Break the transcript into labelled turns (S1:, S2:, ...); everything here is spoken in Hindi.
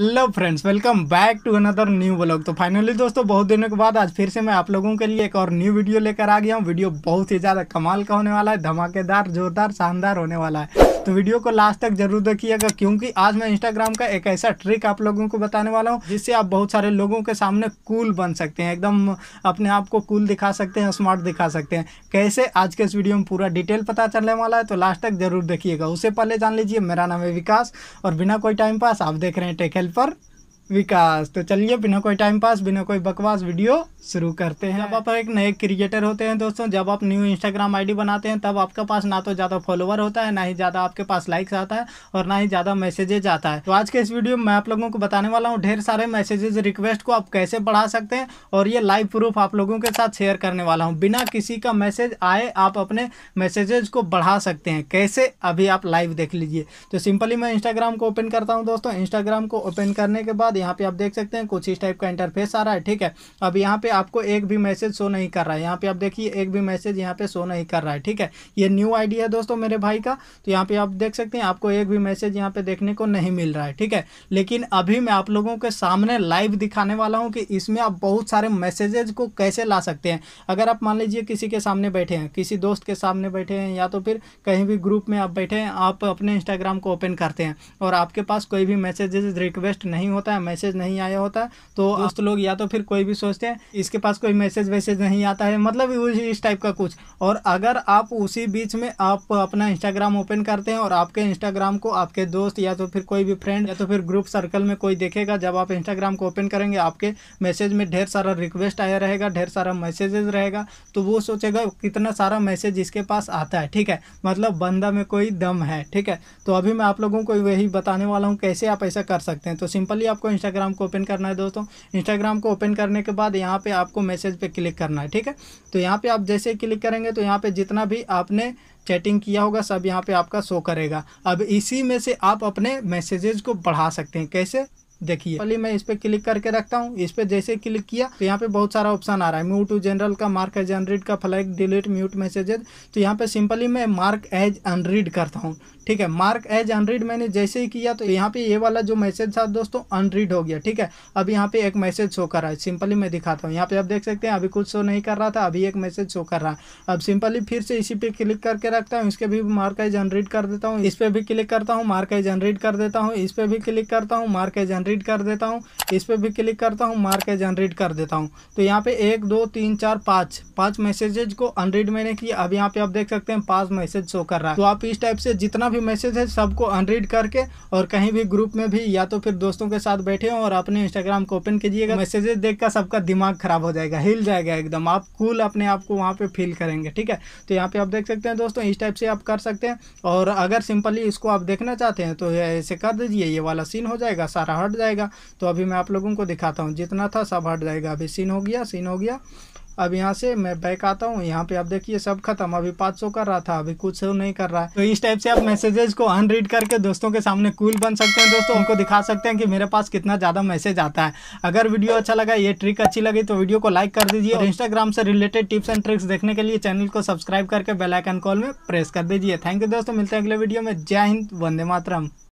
S1: Hello friends welcome back to another new blog तो फाइनली दोस्तों बहुत दिनों के बाद आज फिर से मैं आप लोगों के लिए एक और न्यू वीडियो लेकर आ गया हूँ वीडियो बहुत ही ज़्यादा कमाल का होने वाला है धमाकेदार जोरदार शानदार होने वाला है तो वीडियो को लास्ट तक जरूर देखिएगा क्योंकि आज मैं इंस्टाग्राम का एक ऐसा ट्रिक आप लोगों को बताने वाला हूँ जिससे आप बहुत सारे लोगों के सामने कूल बन सकते हैं एकदम अपने आप को कूल दिखा सकते हैं स्मार्ट दिखा सकते हैं कैसे आज के इस वीडियो में पूरा डिटेल पता चलने वाला है तो लास्ट तक जरूर देखिएगा उससे पहले जान लीजिए मेरा नाम है विकास और बिना कोई टाइम पास आप देख रहे हैं टेक हेल्पर विकास तो चलिए बिना कोई टाइम पास बिना कोई बकवास वीडियो शुरू करते हैं हाँ। जब आप एक नए क्रिएटर होते हैं दोस्तों जब आप न्यू इंस्टाग्राम आईडी बनाते हैं तब आपके पास ना तो ज़्यादा फॉलोवर होता है ना ही ज़्यादा आपके पास लाइक्स आता है और ना ही ज़्यादा मैसेजेज आता है तो आज के इस वीडियो में मैं आप लोगों को बताने वाला हूँ ढेर सारे मैसेजेज रिक्वेस्ट को आप कैसे बढ़ा सकते हैं और ये लाइव प्रूफ आप लोगों के साथ शेयर करने वाला हूँ बिना किसी का मैसेज आए आप अपने मैसेजेज को बढ़ा सकते हैं कैसे अभी आप लाइव देख लीजिए तो सिंपली मैं इंस्टाग्राम को ओपन करता हूँ दोस्तों इंस्टाग्राम को ओपन करने के बाद यहाँ पे आप देख सकते हैं कुछ इस टाइप का इंटरफेस आ रहा है ठीक है अब यहाँ पे आपको एक भी मैसेज शो नहीं कर रहा है यहाँ पे आप देखिए एक भी मैसेज यहाँ पे शो नहीं कर रहा है ठीक है ये न्यू आईडी है दोस्तों मेरे भाई का तो यहाँ पे आप देख सकते हैं आपको एक भी मैसेज यहाँ पे देखने को नहीं मिल रहा है ठीक है लेकिन अभी मैं आप लोगों के सामने लाइव दिखाने वाला हूँ कि इसमें आप बहुत सारे मैसेजेज को कैसे ला सकते हैं अगर आप मान लीजिए किसी के सामने बैठे हैं किसी दोस्त के सामने बैठे हैं या तो फिर कहीं भी ग्रुप में आप बैठे हैं आप अपने इंस्टाग्राम को ओपन करते हैं और आपके पास कोई भी मैसेजेज रिक्वेस्ट नहीं होता है मैसेज नहीं आया होता तो दोस्त तो- लोग या तो फिर कोई भी सोचते हैं इसके पास कोई मैसेज वैसेज नहीं आता है मतलब इस टाइप का कुछ और अगर आप उसी बीच में आप अपना इंस्टाग्राम ओपन करते हैं और आपके इंस्टाग्राम को आपके दोस्त या तो फिर कोई भी फ्रेंड या तो फिर ग्रुप सर्कल में कोई देखेगा जब आप इंस्टाग्राम को ओपन करेंगे आपके मैसेज में ढेर सारा रिक्वेस्ट आया रहेगा ढेर सारा मैसेजेस रहेगा तो वो सोचेगा कितना सारा मैसेज इसके पास आता है ठीक है मतलब बंदा में कोई दम है ठीक है तो अभी मैं आप लोगों को वही बताने वाला हूँ कैसे आप ऐसा कर सकते हैं तो सिंपली आपको इंस्टाग्राम को ओपन करना है दोस्तों इंस्टाग्राम को ओपन करने के बाद यहाँ पे आपको मैसेज पे क्लिक करना है ठीक है तो यहाँ पे आप जैसे क्लिक करेंगे तो यहाँ पे जितना भी आपने चैटिंग किया होगा सब यहाँ पे आपका शो करेगा अब इसी में से आप अपने मैसेजेज को बढ़ा सकते हैं कैसे देखिए पहले मैं इस पर क्लिक करके रखता हूँ इस पर जैसे क्लिक किया तो यहाँ पे बहुत सारा ऑप्शन आ रहा है म्यूट जनरल का मार्क एज अनरीड का फ्लैग डिलीट म्यूट मैसेजेज तो यहाँ पे सिंपली मैं मार्क एज अनरीड करता हूँ ठीक है मार्क एज अनरीड मैंने जैसे ही किया तो यहाँ पे ये वाला जो मैसेज था दोस्तों अनरीड हो गया ठीक है अब यहाँ पे एक मैसेज शो कर रहा है सिंपली मैं दिखाता हूँ यहाँ पे आप देख सकते हैं अभी कुछ शो नहीं कर रहा था अभी एक मैसेज शो कर रहा है अब सिंपली फिर से इसी पे क्लिक करके रखता हूँ इसके भी मार्क एज अनरीड कर देता हूँ इस पर भी क्लिक करता हूँ मार्क एज अनरीड कर देता हूँ इस पर भी क्लिक करता हूँ मार्क एज अनरीड कर देता हूँ इस पर भी क्लिक करता हूँ मार्क एज अनरीड कर देता हूँ तो यहाँ पे एक दो तीन चार पाँच पाँच मैसेजेज को अनरीड मैंने किया अब यहाँ पे आप देख सकते हैं पाँच मैसेज शो कर रहा है तो आप इस टाइप से जितना भी भी मैसेज है सबको अनरीड करके और कहीं भी ग्रुप में भी या तो फिर दोस्तों के साथ बैठे हो और अपने इंस्टाग्राम को ओपन कीजिएगा मैसेजेस देख कर सबका दिमाग खराब हो जाएगा हिल जाएगा एकदम आप कूल अपने आप को वहाँ पर फील करेंगे ठीक है तो यहाँ पर आप देख सकते हैं दोस्तों इस टाइप से आप कर सकते हैं और अगर सिंपली इसको आप देखना चाहते हैं तो ऐसे कर दीजिए ये वाला सीन हो जाएगा सारा हट जाएगा तो अभी मैं आप लोगों को दिखाता हूँ जितना था सब हट जाएगा अभी सीन हो गया सीन हो गया अब यहाँ से मैं बैक आता हूँ यहाँ पे आप देखिए सब खत्म अभी पाँच सौ कर रहा था अभी कुछ नहीं कर रहा है तो इस टाइप से आप मैसेजेस को अनरीड करके दोस्तों के सामने कूल बन सकते हैं दोस्तों उनको दिखा सकते हैं कि मेरे पास कितना ज़्यादा मैसेज आता है अगर वीडियो अच्छा लगा ये ट्रिक अच्छी लगी तो वीडियो को लाइक कर दीजिए और इंस्टाग्राम तो- से रिलेटेड टिप्स एंड ट्रिक्स देखने के लिए चैनल को सब्सक्राइब करके बेलाइकन कॉल में प्रेस कर दीजिए थैंक यू दोस्तों मिलते हैं अगले वीडियो में जय हिंद वंदे मातरम